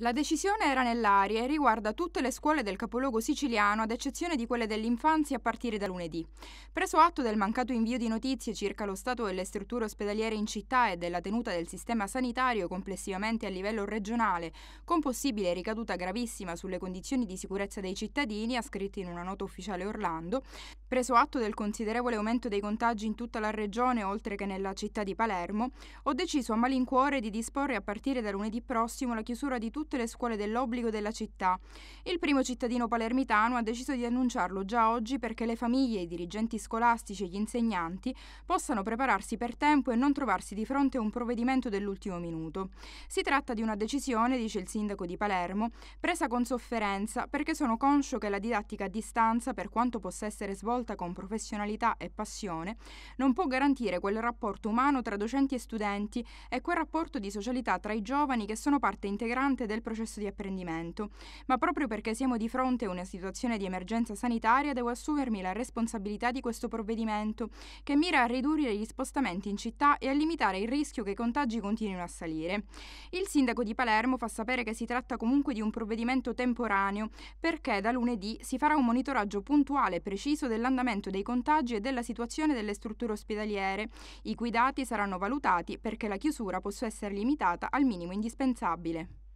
La decisione era nell'aria e riguarda tutte le scuole del capoluogo siciliano, ad eccezione di quelle dell'infanzia a partire da lunedì. Preso atto del mancato invio di notizie circa lo stato delle strutture ospedaliere in città e della tenuta del sistema sanitario complessivamente a livello regionale, con possibile ricaduta gravissima sulle condizioni di sicurezza dei cittadini, ha scritto in una nota ufficiale Orlando, preso atto del considerevole aumento dei contagi in tutta la regione oltre che nella città di Palermo, ho deciso a malincuore di disporre a partire da lunedì prossimo la chiusura di tutti tutte le scuole dell'obbligo della città. Il primo cittadino palermitano ha deciso di annunciarlo già oggi perché le famiglie, i dirigenti scolastici e gli insegnanti possano prepararsi per tempo e non trovarsi di fronte a un provvedimento dell'ultimo minuto. Si tratta di una decisione, dice il sindaco di Palermo, presa con sofferenza perché sono conscio che la didattica a distanza, per quanto possa essere svolta con professionalità e passione, non può garantire quel rapporto umano tra docenti e studenti e quel rapporto di socialità tra i giovani che sono parte integrante del del processo di apprendimento, ma proprio perché siamo di fronte a una situazione di emergenza sanitaria devo assumermi la responsabilità di questo provvedimento, che mira a ridurre gli spostamenti in città e a limitare il rischio che i contagi continuino a salire. Il sindaco di Palermo fa sapere che si tratta comunque di un provvedimento temporaneo, perché da lunedì si farà un monitoraggio puntuale e preciso dell'andamento dei contagi e della situazione delle strutture ospedaliere, i cui dati saranno valutati perché la chiusura possa essere limitata al minimo indispensabile.